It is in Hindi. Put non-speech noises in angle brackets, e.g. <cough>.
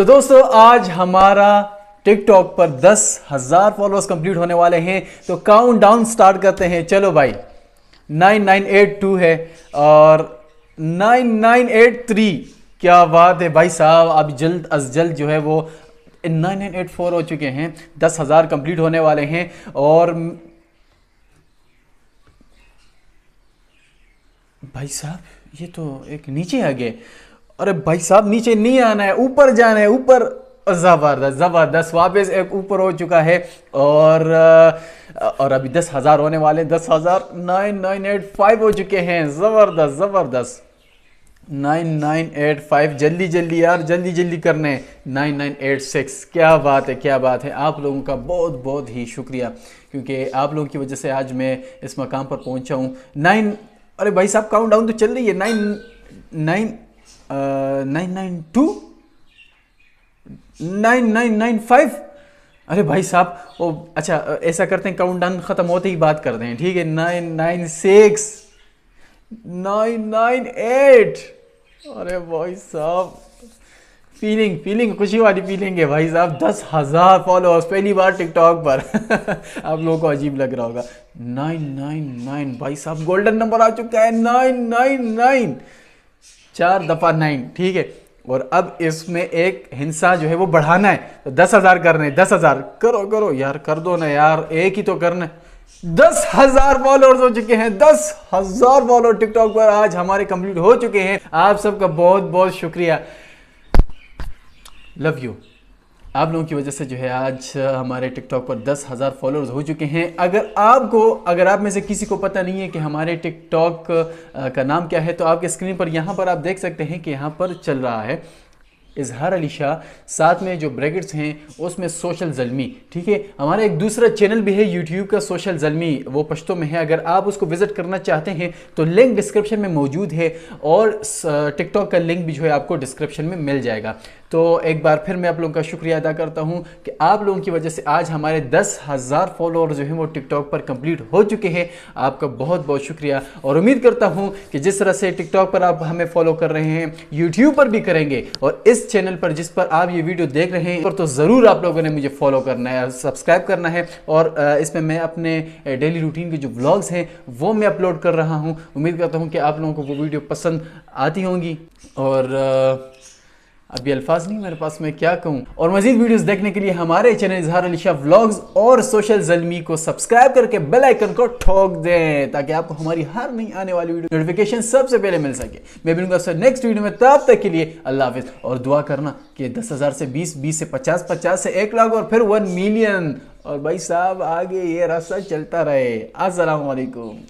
तो दोस्तों आज हमारा टिकटॉक पर दस हजार फॉलोअर्स कंप्लीट होने वाले हैं तो काउंट डाउन स्टार्ट करते हैं चलो भाई नाइन नाइन एट टू है और नाइन नाइन एट थ्री क्या बात है भाई साहब अब जल्द अज जल्द जो है वो नाइन नाइन एट फोर हो चुके हैं दस हज़ार कंप्लीट होने वाले हैं और भाई साहब ये तो एक नीचे आ गए अरे भाई साहब नीचे नहीं आना है ऊपर जाना है ऊपर ज़बरदस्त ज़बरदस्त वापस एक ऊपर हो चुका है और और अभी दस हज़ार होने वाले दस हज़ार नाइन नाइन एट फाइव हो चुके हैं ज़बरदस्त ज़बरदस्त नाइन नाइन एट फाइव जल्दी जल्दी यार जल्दी जल्दी करने नाइन नाइन एट सिक्स क्या बात है क्या बात है आप लोगों का बहुत बहुत ही शुक्रिया क्योंकि आप लोगों की वजह से आज मैं इस मकाम पर पहुंचा हूं नाइन अरे भाई साहब काउंट डाउन तो चल रही है nine nine nine nine two nine nine nine five अरे भाई साहब ओ अच्छा ऐसा करते हैं काउंट डाउन ख़त्म होते ही बात करते हैं ठीक है nine nine six nine nine eight अरे भाई साहब फीलिंग फीलिंग खुशी वाली फीलिंग है भाई साहब दस हज़ार फॉलोअर्स पहली बार टिकटॉक पर <laughs> आप लोगों को अजीब लग रहा होगा नाइन नाइन नाइन भाई साहब गोल्डन नंबर आ चुका है नाइन नाइन नाइन चार दफा नाइन ठीक है और अब इसमें एक हिंसा जो है वो बढ़ाना है तो दस हजार करने दस हजार करो करो यार कर दो ना यार एक ही तो करना दस हजार फॉलोअर्स हो चुके हैं दस हजार फॉलोअर टिकटॉक पर आज हमारे कंप्लीट हो चुके हैं आप सबका बहुत बहुत शुक्रिया लव यू आप लोगों की वजह से जो है आज हमारे टिकटॉक पर दस हज़ार फॉलोअर्स हो चुके हैं अगर आपको अगर आप में से किसी को पता नहीं है कि हमारे टिकटॉक का नाम क्या है तो आपके स्क्रीन पर यहाँ पर आप देख सकते हैं कि यहाँ पर चल रहा है इजहार अली शाह साथ में जो ब्रैकेट्स हैं उसमें सोशल जलमी ठीक है हमारा एक दूसरा चैनल भी है यूट्यूब का सोशल जलमी वो पश्तों में है अगर आप उसको विज़िट करना चाहते हैं तो लिंक डिस्क्रिप्शन में मौजूद है और टिकटॉक का लिंक भी जो है आपको डिस्क्रिप्शन में मिल जाएगा तो एक बार फिर मैं आप लोगों का शुक्रिया अदा करता हूँ कि आप लोगों की वजह से आज हमारे दस हज़ार फॉलोअर जो हैं वो टिकटॉक पर कंप्लीट हो चुके हैं आपका बहुत बहुत शुक्रिया और उम्मीद करता हूँ कि जिस तरह से टिकटॉक पर आप हमें फॉलो कर रहे हैं यूट्यूब पर भी करेंगे और इस चैनल पर जिस पर आप ये वीडियो देख रहे हैं पर तो ज़रूर आप लोगों ने मुझे फॉलो करना है सब्सक्राइब करना है और इसमें मैं अपने डेली रूटीन के जो ब्लॉग्स हैं वो मैं अपलोड कर रहा हूँ उम्मीद करता हूँ कि आप लोगों को वो वीडियो पसंद आती होंगी और अभी अल्फाज नहीं मेरे पास मैं क्या कहूँ और मजीद वीडियोस देखने के लिए हमारे चैनल इजहार अलीशा व्लॉग्स और सोशल जलमी को सब्सक्राइब करके बेल आइकन को ठोक दें ताकि आपको हमारी हर नई आने वाली वीडियो नोटिफिकेशन सबसे पहले मिल सके मैं मिलूंगा सर नेक्स्ट वीडियो में तब तक के लिए अल्लाह हाफिज और दुआ करना कि दस हज़ार से बीस बीस से पचास पचास से एक लाख और फिर वन मिलियन और भाई साहब आगे ये रास्ता चलता रहे असलकुम